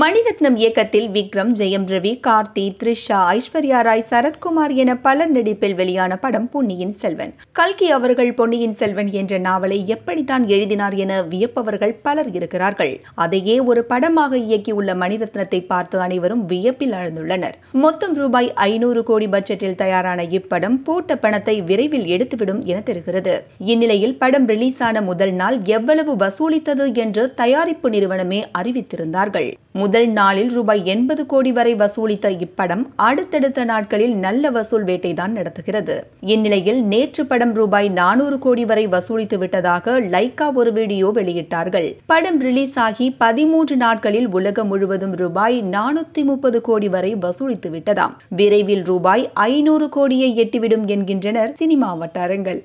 மணிரத்னம் இயக்கத்தில் விக்ரம் ஜெயம் ரவி கார்த்தி த்ரிஷா ஐஸ்வர்யா ராய் சரத்குமார் என பலர் நடிப்பில் வெளியான படம் பொன்னியின் செல்வன் கல்கி அவர்கள் பொன்னியின் செல்வன் என்ற நாவலை எப்படித்தான் எழுதினார் என வியப்பவர்கள் பலர் இருக்கிறார்கள் அதையே ஒரு படமாக இயக்கியுள்ள மணிரத்னத்தை பார்த்து அனைவரும் வியப்பில் அழந்துள்ளனர் மொத்தம் ரூபாய் ஐநூறு கோடி பட்ஜெட்டில் தயாரான இப்படம் போட்ட பணத்தை விரைவில் எடுத்துவிடும் என தெரிகிறது இந்நிலையில் படம் ரிலீஸான முதல் நாள் எவ்வளவு வசூலித்தது என்று தயாரிப்பு நிறுவனமே அறிவித்திருந்தார்கள் முதல் நாளில் ரூபாய் எண்பது கோடி வரை வசூலித்த இப்படம் அடுத்தடுத்த நாட்களில் நல்ல வசூல் வேட்டைதான் நடத்துகிறது இந்நிலையில் நேற்று படம் ரூபாய் நானூறு கோடி வரை வசூலித்து விட்டதாக லைக்கா ஒரு வீடியோ வெளியிட்டார்கள் படம் ரிலீஸ் ஆகி பதிமூன்று நாட்களில் உலகம் முழுவதும் ரூபாய் நானூத்தி முப்பது கோடி வரை வசூலித்து விட்டதாம் விரைவில் ரூபாய் ஐநூறு கோடியை எட்டிவிடும் என்கின்றனர் சினிமா வட்டாரங்கள்